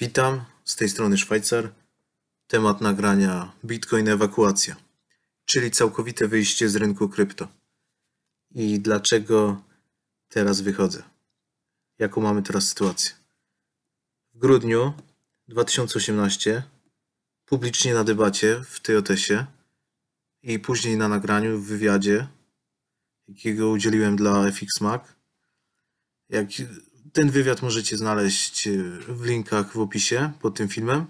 Witam, z tej strony Szwajcar. Temat nagrania Bitcoin ewakuacja, czyli całkowite wyjście z rynku krypto. I dlaczego teraz wychodzę? Jaką mamy teraz sytuację? W grudniu 2018 publicznie na debacie w TOTS-ie i później na nagraniu w wywiadzie, jakiego udzieliłem dla FX Mac, jak ten wywiad możecie znaleźć e, w linkach w opisie pod tym filmem.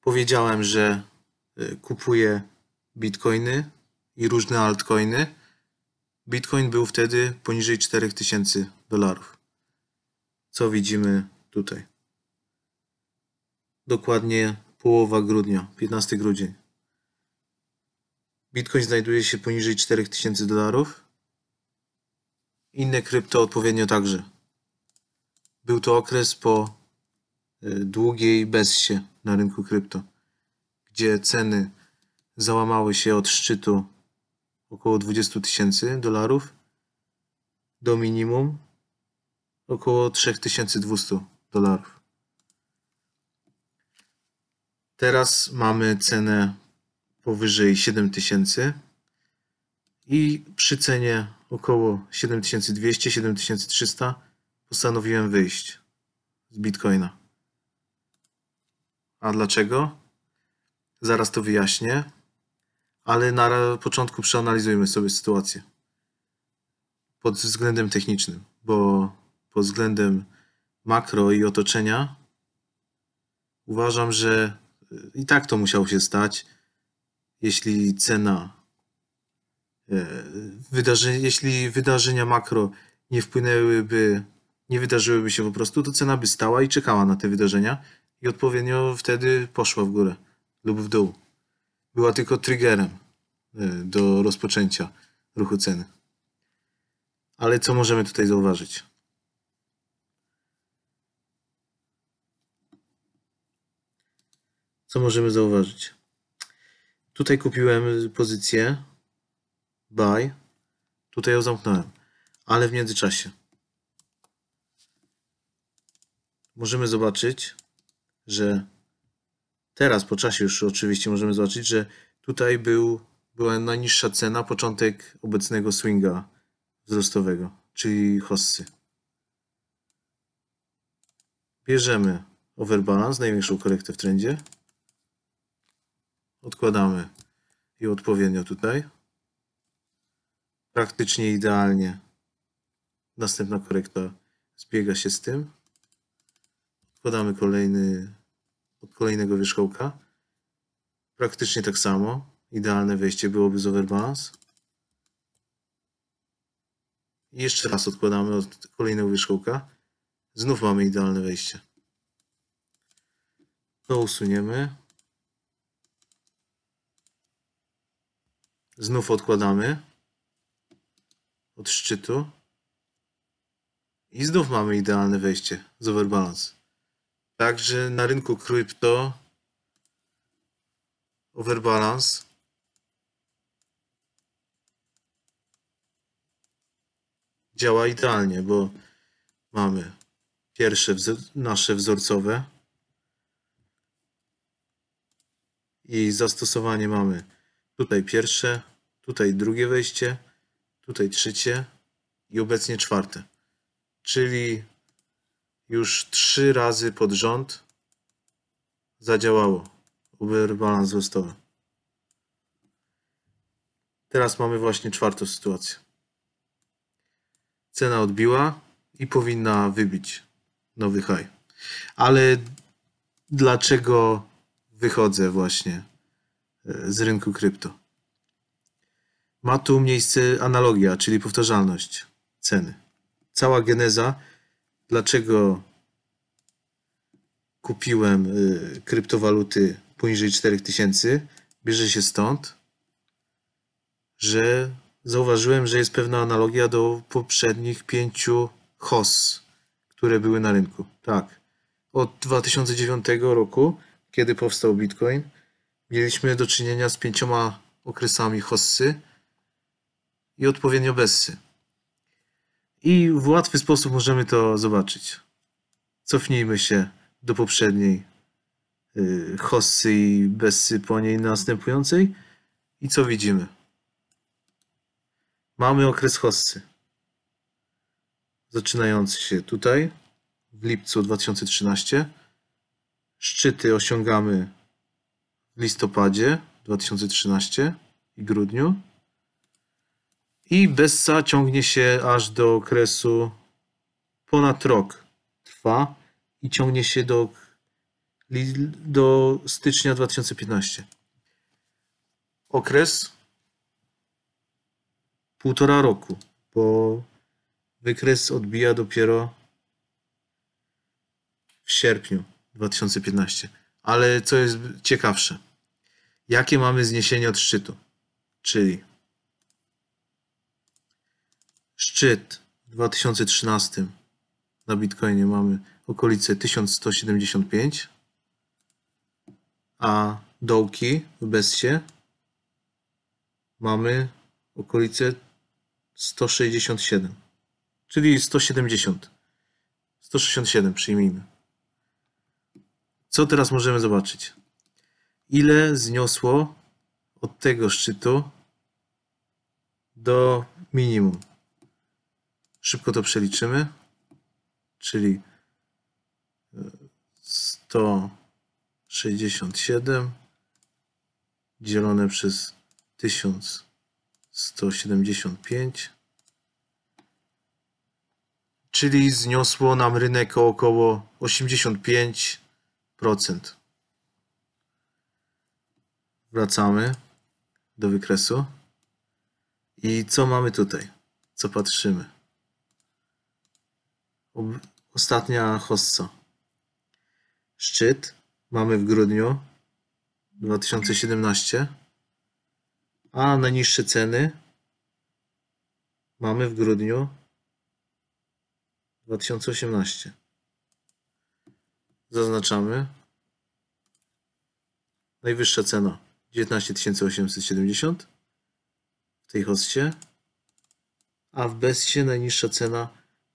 Powiedziałem, że e, kupuję bitcoiny i różne altcoiny. Bitcoin był wtedy poniżej 4000 dolarów. Co widzimy tutaj? Dokładnie połowa grudnia, 15 grudzień. Bitcoin znajduje się poniżej 4000 dolarów. Inne krypto odpowiednio także. Był to okres po y, długiej bezsie na rynku krypto, gdzie ceny załamały się od szczytu około 20 tysięcy dolarów do minimum około 3200 dolarów. Teraz mamy cenę powyżej 7000 i przy cenie około 7200-7300 postanowiłem wyjść z Bitcoina. A dlaczego? Zaraz to wyjaśnię, ale na początku przeanalizujmy sobie sytuację pod względem technicznym, bo pod względem makro i otoczenia uważam, że y, i tak to musiało się stać, jeśli cena, e, wydarzeń, jeśli wydarzenia makro nie wpłynęłyby nie wydarzyłyby się po prostu, to cena by stała i czekała na te wydarzenia i odpowiednio wtedy poszła w górę lub w dół. Była tylko triggerem e, do rozpoczęcia ruchu ceny. Ale co możemy tutaj zauważyć? Co możemy zauważyć? Tutaj kupiłem pozycję buy, tutaj ją zamknąłem, ale w międzyczasie możemy zobaczyć, że teraz po czasie już oczywiście możemy zobaczyć, że tutaj był, była najniższa cena, początek obecnego swinga wzrostowego, czyli hossy. Bierzemy overbalance, największą korektę w trendzie. Odkładamy ją odpowiednio tutaj. Praktycznie idealnie. Następna korekta zbiega się z tym. Odkładamy kolejny od kolejnego wierzchołka. Praktycznie tak samo. Idealne wejście byłoby z overbalance. I jeszcze raz odkładamy od kolejnego wierzchołka. Znów mamy idealne wejście. To usuniemy. Znów odkładamy od szczytu. I znów mamy idealne wejście z overbalance. Także na rynku krypto overbalance działa idealnie, bo mamy pierwsze wzor nasze wzorcowe i zastosowanie mamy tutaj pierwsze, tutaj drugie wejście, tutaj trzecie i obecnie czwarte. Czyli już trzy razy pod rząd zadziałało. Uber balans wzrostowy. Teraz mamy właśnie czwartą sytuację. Cena odbiła i powinna wybić nowy high. Ale dlaczego wychodzę właśnie e, z rynku krypto? Ma tu miejsce analogia, czyli powtarzalność ceny. Cała geneza dlaczego kupiłem y, kryptowaluty poniżej 4000 bierze się stąd, że zauważyłem, że jest pewna analogia do poprzednich pięciu HOS, które były na rynku. Tak. Od 2009 roku, kiedy powstał Bitcoin, mieliśmy do czynienia z pięcioma okresami HOSy i odpowiednio BESy. I w łatwy sposób możemy to zobaczyć. Cofnijmy się do poprzedniej yy, hossy i bessy po niej następującej. I co widzimy? Mamy okres hossy. Zaczynający się tutaj, w lipcu 2013. Szczyty osiągamy w listopadzie 2013 i grudniu i wessa ciągnie się aż do okresu ponad rok trwa i ciągnie się do, do stycznia 2015. Okres półtora roku, bo wykres odbija dopiero w sierpniu 2015. Ale co jest ciekawsze, jakie mamy zniesienie od szczytu, czyli szczyt w 2013 na Bitcoinie mamy okolice 1175, a dołki w Bessie mamy okolice 167, czyli 170. 167 przyjmijmy. Co teraz możemy zobaczyć? Ile zniosło od tego szczytu do minimum? Szybko to przeliczymy, czyli 167 e, dzielone przez 1175, czyli zniosło nam rynek o około 85%. Wracamy do wykresu. I co mamy tutaj? Co patrzymy? ostatnia hossa. Szczyt mamy w grudniu 2017, a najniższe ceny mamy w grudniu 2018. Zaznaczamy. Najwyższa cena 19870 w tej hossie, a w bessie najniższa cena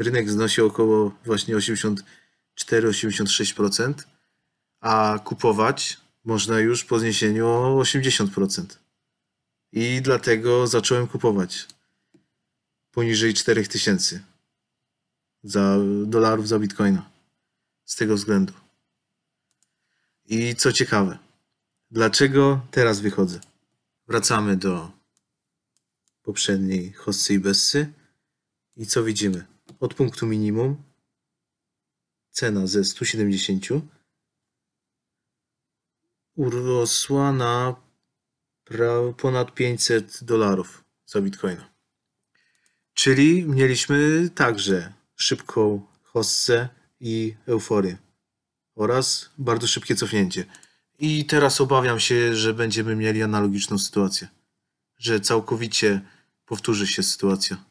Rynek znosi około właśnie 84-86%, a kupować można już po zniesieniu o 80%. I dlatego zacząłem kupować poniżej 4000 za dolarów za bitcoina. Z tego względu. I co ciekawe, dlaczego teraz wychodzę? Wracamy do poprzedniej hossy i bessy. I co widzimy? od punktu minimum, cena ze 170 urosła na ponad 500 dolarów za bitcoina. Czyli mieliśmy także szybką hossę i euforię oraz bardzo szybkie cofnięcie. I teraz obawiam się, że będziemy mieli analogiczną sytuację, że całkowicie powtórzy się sytuacja.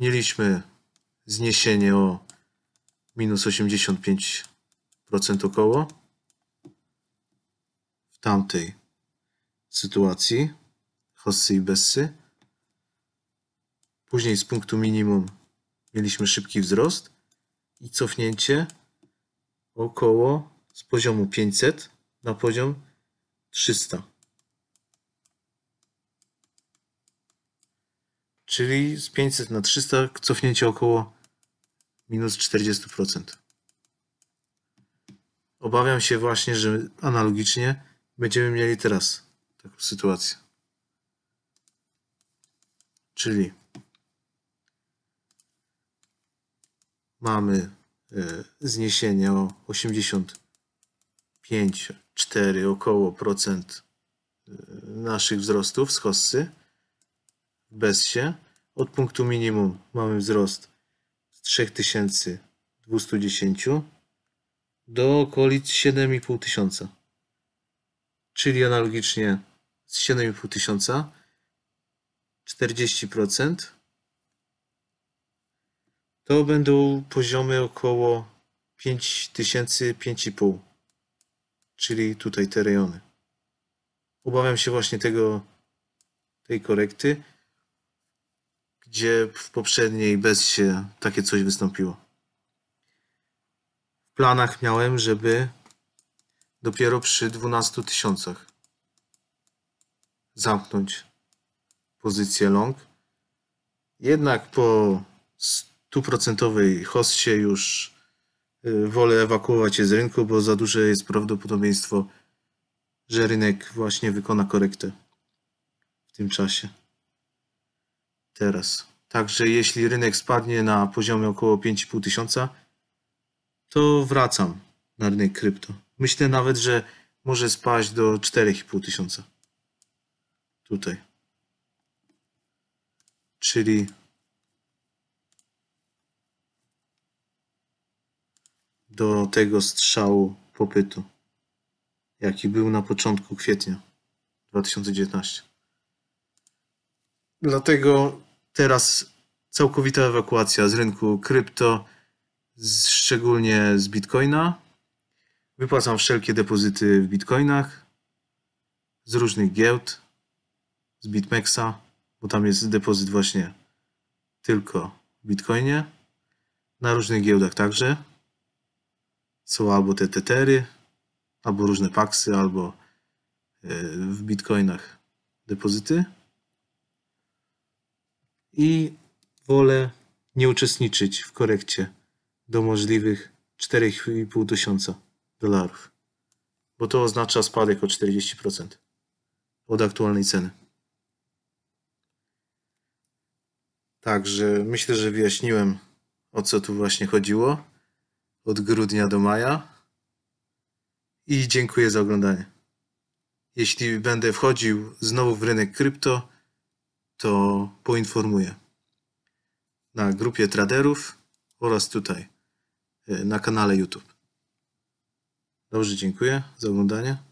Mieliśmy zniesienie o minus 85% około w tamtej sytuacji hossy i bessy. Później z punktu minimum mieliśmy szybki wzrost i cofnięcie około z poziomu 500 na poziom 300. Czyli z 500 na 300 cofnięcie około minus 40%. Obawiam się właśnie, że analogicznie będziemy mieli teraz taką sytuację. Czyli mamy e, zniesienie o 85,4 około procent e, naszych wzrostów z hossy bez się. Od punktu minimum mamy wzrost z 3210 do okolic 7500. Czyli analogicznie z 7500 40% to będą poziomy około 5000, 5,5, czyli tutaj te rejony. Obawiam się właśnie tego, tej korekty gdzie w poprzedniej bez takie coś wystąpiło. W planach miałem, żeby dopiero przy 12 tysiącach zamknąć pozycję long. Jednak po stuprocentowej hossie już y, wolę ewakuować się z rynku, bo za duże jest prawdopodobieństwo, że rynek właśnie wykona korektę w tym czasie teraz. Także jeśli rynek spadnie na poziomie około 5,5 tysiąca, to wracam na rynek krypto. Myślę nawet, że może spaść do 4,5 tysiąca. Tutaj. Czyli do tego strzału popytu, jaki był na początku kwietnia 2019. Dlatego teraz całkowita ewakuacja z rynku krypto, szczególnie z bitcoina. Wypłacam wszelkie depozyty w bitcoinach, z różnych giełd, z BitMEXa, bo tam jest depozyt właśnie tylko w bitcoinie, na różnych giełdach także. Są albo te tetery, albo różne paksy, albo e, w bitcoinach depozyty i wolę nie uczestniczyć w korekcie do możliwych 4,5 tysiąca dolarów, bo to oznacza spadek o 40% od aktualnej ceny. Także myślę, że wyjaśniłem o co tu właśnie chodziło od grudnia do maja i dziękuję za oglądanie. Jeśli będę wchodził znowu w rynek krypto, to poinformuję na grupie traderów oraz tutaj e, na kanale YouTube. Dobrze, dziękuję za oglądanie.